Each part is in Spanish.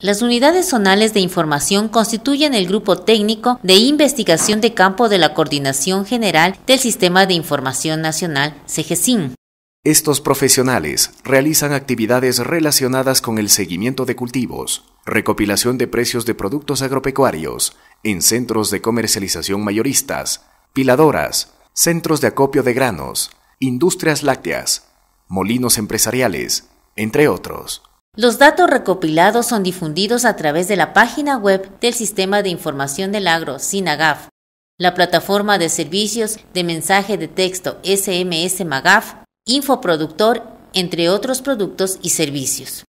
Las unidades zonales de información constituyen el grupo técnico de investigación de campo de la Coordinación General del Sistema de Información Nacional, CGSIN. Estos profesionales realizan actividades relacionadas con el seguimiento de cultivos, recopilación de precios de productos agropecuarios en centros de comercialización mayoristas, piladoras, centros de acopio de granos, industrias lácteas, molinos empresariales, entre otros. Los datos recopilados son difundidos a través de la página web del Sistema de Información del Agro, SINAGAF, la plataforma de servicios de mensaje de texto SMS MAGAF, Infoproductor, entre otros productos y servicios.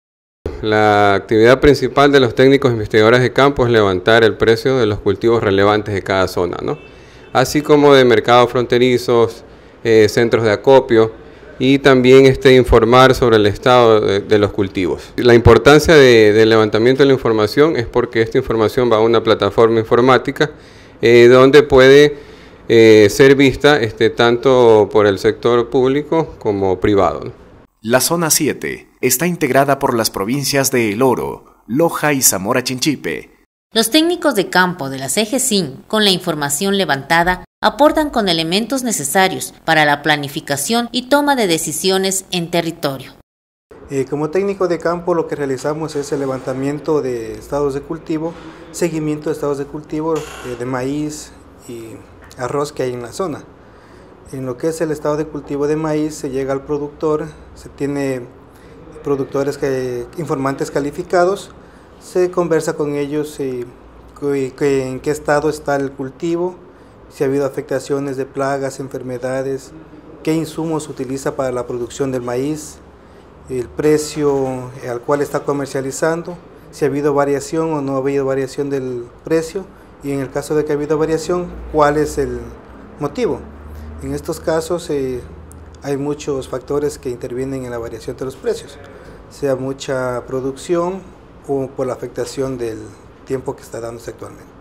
La actividad principal de los técnicos investigadores de campo es levantar el precio de los cultivos relevantes de cada zona, así como de mercados fronterizos, eh, centros de acopio, y también este, informar sobre el estado de, los cultivos. La importancia del levantamiento de la información es porque esta información va a una plataforma informática eh, donde puede eh, ser vista este, tanto por el sector público como privado. La zona 7 está integrada por las provincias de El Oro, Loja y Zamora Chinchipe. Los técnicos de campo de la CGCIN, con la información levantada, aportan con elementos necesarios para la planificación y toma de decisiones en territorio. Eh, como técnico de campo lo que realizamos es el levantamiento de estados de cultivo, seguimiento de estados de cultivo eh, de maíz y arroz que hay en la zona. En lo que es el estado de cultivo de maíz se llega al productor, se tiene productores, que, informantes calificados, se conversa con ellos eh, en qué estado está el cultivo, si ha habido afectaciones de plagas, enfermedades, qué insumos utiliza para la producción del maíz, el precio al cual está comercializando, si ha habido variación o no ha habido variación del precio y en el caso de que ha habido variación, cuál es el motivo. En estos casos eh, hay muchos factores que intervienen en la variación de los precios, sea mucha producción o por la afectación del tiempo que está dándose actualmente.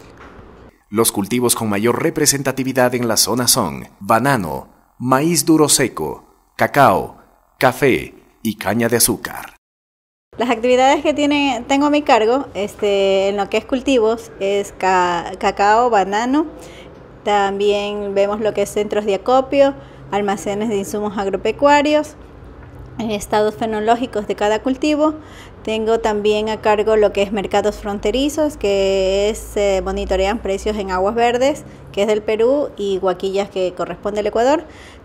Los cultivos con mayor representatividad en la zona son banano, maíz duro seco, cacao, café y caña de azúcar. Las actividades que tiene, tengo a mi cargo este, en lo que es cultivos es cacao, banano, también vemos lo que es centros de acopio, almacenes de insumos agropecuarios, estados fenológicos de cada cultivo. Tengo también a cargo lo que es mercados fronterizos, que es, eh, monitorean precios en aguas verdes, que es del Perú, y guaquillas, que corresponde al Ecuador.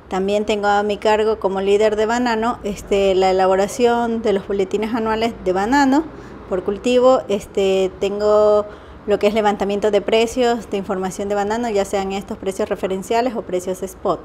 También tengo a mi cargo como líder de banano este, la elaboración de los boletines anuales de banano por cultivo. Este, tengo lo que es levantamiento de precios, de información de banano, ya sean estos precios referenciales o precios spot.